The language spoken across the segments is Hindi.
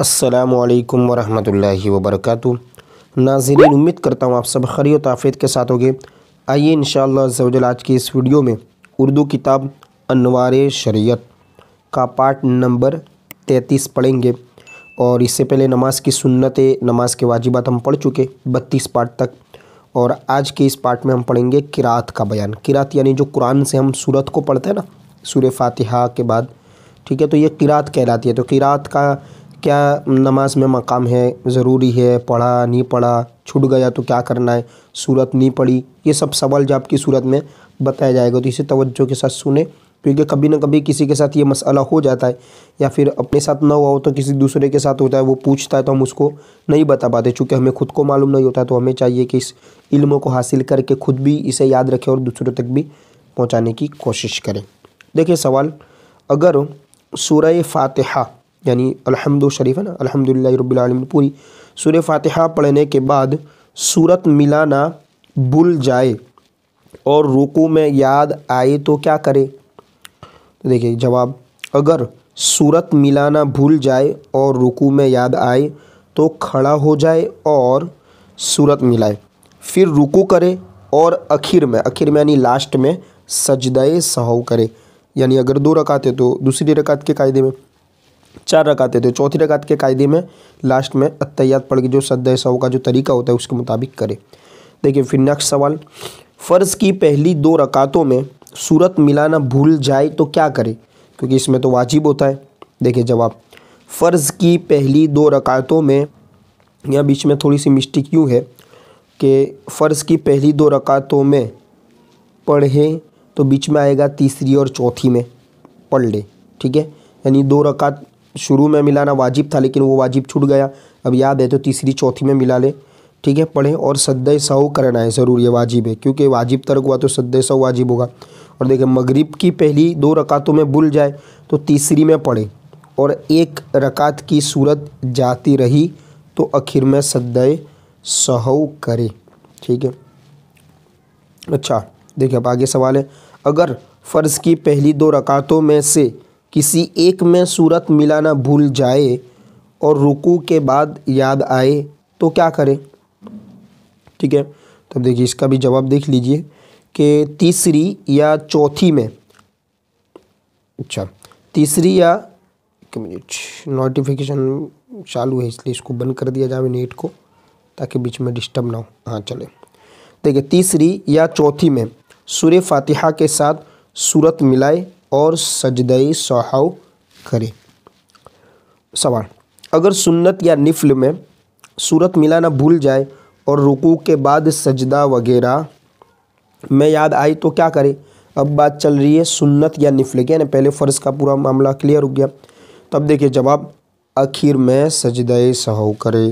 असलकम वरहमल वर्क नाजरीन उम्मीद करता हूँ आप सब खरी ताफ़ीत के साथ गए आइए इन शजल आज की इस वीडियो में उर्दू किताब अनवार शरीयत का पार्ट नंबर तैंतीस पढ़ेंगे और इससे पहले नमाज की सुन्नत नमाज के वाजिबात हम पढ़ चुके बत्तीस पार्ट तक और आज के इस पार्ट में हम पढ़ेंगे किरात का बयान किरात यानी जो कुरान से हम सूरत को पढ़ते हैं ना सूर्य फातिहा के बाद ठीक है तो ये किरात कहलाती है तो किरात का क्या नमाज़ में मकाम है ज़रूरी है पढ़ा नहीं पढ़ा छूट गया तो क्या करना है सूरत नहीं पढ़ी ये सब सवाल जो आपकी सूरत में बताया जाएगा तो इसे तवज्जो के साथ सुने क्योंकि कभी ना कभी किसी के साथ ये मसला हो जाता है या फिर अपने साथ ना हुआ हो तो किसी दूसरे के साथ होता है वो पूछता है तो हम उसको नहीं बता पाते चूँकि हमें खुद को मालूम नहीं होता तो हमें चाहिए कि इस इल्म को हासिल करके खुद भी इसे याद रखें और दूसरों तक भी पहुँचाने की कोशिश करें देखिए सवाल अगर सूर्य फातहा यानी अलहमद शरीफ है ना अलहमदिल्ला रबालमीन पूरी सूर्य फातिहा पढ़ने के बाद सूरत मिलाना भूल जाए और रुकू में याद आए तो क्या करे तो देखिए जवाब अगर सूरत मिलाना भूल जाए और रुकू में याद आए तो खड़ा हो जाए और सूरत मिलाए फिर रुकू करे और आखिर में आखिर में यानी लास्ट में सजदाए सहव करे यानी अगर दो रकात है तो दूसरी रकात के कायदे में चार रकातें थे चौथी रकात के कायदे में लास्ट में अत्यात पढ़ के जो सद सौ का जो तरीका होता है उसके मुताबिक करें देखिए फिर नेक्स्ट सवाल फ़र्ज़ की पहली दो रकातों में सूरत मिलाना भूल जाए तो क्या करे क्योंकि इसमें तो वाजिब होता है देखिए जवाब फ़र्ज़ की पहली दो रकातों में या बीच में थोड़ी सी मिस्टेक यूँ है कि फ़र्ज़ की पहली दो रकातों में पढ़ें तो बीच में आएगा तीसरी और चौथी में पढ़ ले ठीक है यानी दो रकात शुरू में मिलाना वाजिब था लेकिन वो वाजिब छूट गया अब याद है तो तीसरी चौथी में मिला ले ठीक है पढ़ें और सद्द सौ करना है ज़रूर ये वाजिब है क्योंकि वाजिब तर्क हुआ तो सद्द सौ वाजिब होगा और देखें मगरिब की पहली दो रकातों में भूल जाए तो तीसरी में पढ़े और एक रकात की सूरत जाती रही तो आखिर में सद्द सहु करे ठीक है अच्छा देखिए अब आगे सवाल है अगर फ़र्ज़ की पहली दो रकातों में से किसी एक में सूरत मिलाना भूल जाए और रुकू के बाद याद आए तो क्या करें ठीक है तो देखिए इसका भी जवाब देख लीजिए कि तीसरी या चौथी में अच्छा तीसरी या एक मिनट नोटिफिकेशन चालू है इसलिए इसको बंद कर दिया जाए नेट को ताकि बीच में डिस्टर्ब ना हो हाँ चले देखिए तीसरी या चौथी में सूर्य फातिहा के साथ सूरत मिलाए और सजदई सहाव करे सवाल अगर सुन्नत या निफल में सूरत मिलाना भूल जाए और रुकू के बाद सजदा वगैरह में याद आई तो क्या करे अब बात चल रही है सुन्नत या निफल के यानी पहले फ़र्ज़ का पूरा मामला क्लियर हो गया तब तो देखिए जवाब आखिर में सजदे सहाव करे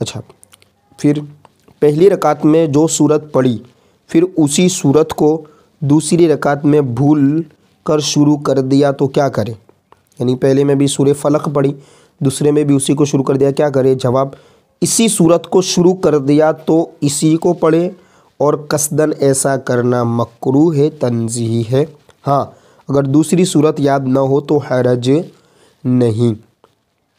अच्छा फिर पहली रकात में जो सूरत पढ़ी फिर उसी सूरत को दूसरी रकात में भूल कर शुरू कर दिया तो क्या करें यानी पहले में भी सूर्य फलक पढ़ी दूसरे में भी उसी को शुरू कर दिया क्या करें जवाब इसी सूरत को शुरू कर दिया तो इसी को पढ़े और कसदन ऐसा करना मकरू है तनजी है हाँ अगर दूसरी सूरत याद ना हो तो हरज नहीं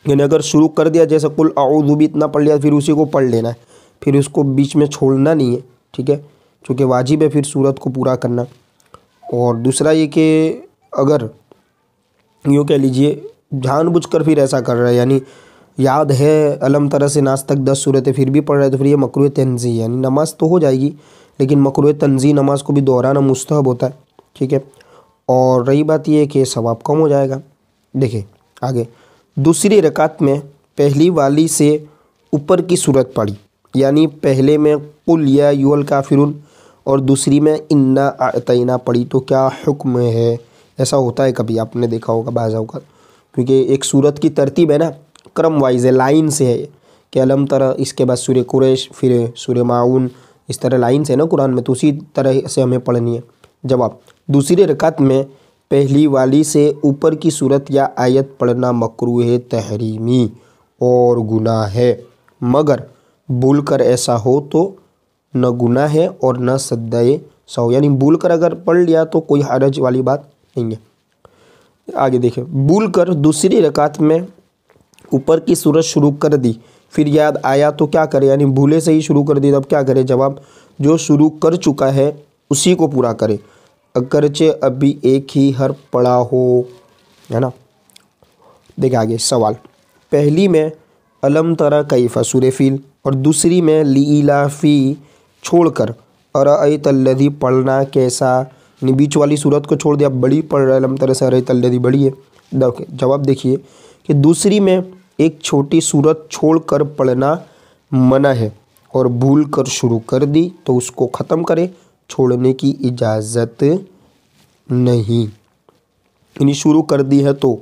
यानी अगर शुरू कर दिया जैसे कुल आउदू भी इतना पढ़ लिया फिर उसी को पढ़ लेना है फिर उसको बीच में छोड़ना नहीं है ठीक है चूँकि वाजिब है फिर सूरत को पूरा करना और दूसरा ये कि अगर यूँ कह लीजिए जानबूझकर फिर ऐसा कर रहा है यानी याद है अलम तरह से नाज तक दस सूरतें फिर भी पढ़ रहे तो फिर ये मकरू तनजी यानी नमाज तो हो जाएगी लेकिन मकरू तनजी नमाज को भी दोहराना मुस्तहब होता है ठीक है और रही बात यह कि सवाब कम हो जाएगा देखिए आगे दूसरी रकात में पहली वाली से ऊपर की सूरत पढ़ी यानी पहले में कुल या यूल काफिर और दूसरी में इन्ना आतना पढ़ी तो क्या हुक्म है ऐसा होता है कभी आपने देखा होगा बाज़ अवत क्योंकि एक सूरत की तरतीब है ना क्रम वाइज है लाइन से है कि अलम तरह इसके बाद सूर्य कुरेश फिर सूर्य माउन इस तरह लाइन से है ना कुरान में तो उसी तरह से हमें पढ़नी है जवाब दूसरी रक़त में पहली वाली से ऊपर की सूरत या आयत पढ़ना मकरू है तहरीमी और गुनाह है मगर भूल कर ऐसा हो तो न गुना है और न सद्दाए सौ यानी भूल कर अगर पढ़ लिया तो कोई हरज वाली बात नहीं है आगे देखें भूल कर दूसरी रकात में ऊपर की सूरत शुरू कर दी फिर याद आया तो क्या करे यानी भूले से ही शुरू कर दी तब क्या करे जवाब जो शुरू कर चुका है उसी को पूरा करे अगरचे अभी एक ही हर पड़ा हो है ना देखे आगे सवाल पहली में अलम तरा कैफा सूर फील और दूसरी में लीला फ़ी छोड़कर अर अई तल्लदी पढ़ना कैसा यानी बीच वाली सूरत को छोड़ दिया बड़ी पढ़ रहा है लम तरह से अरे तल्लदी बड़ी है जवाब देखिए कि दूसरी में एक छोटी सूरत छोड़कर पढ़ना मना है और भूल कर शुरू कर दी तो उसको ख़त्म करे छोड़ने की इजाज़त नहीं यानी शुरू कर दी है तो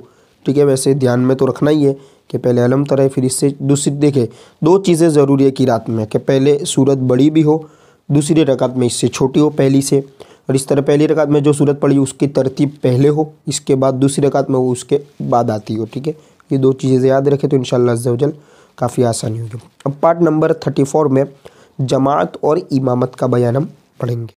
ठीक है वैसे ध्यान में तो रखना ही है कि पहले अलम तरह फिर इससे दूसरी देखे दो चीज़ें ज़रूरी है कि रात में कि पहले सूरत बड़ी भी हो दूसरी रकात में इससे छोटी हो पहली से और इस तरह पहली रकात में जो सूरत पड़ी उसकी तरतीब पहले हो इसके बाद दूसरी रकात में वो उसके बाद आती हो ठीक है ये दो चीज़ें याद रखें तो इन शजल काफ़ी आसानी होगी अब पार्ट नंबर थर्टी फोर में जमात और इमामत का बयान हम पढ़ेंगे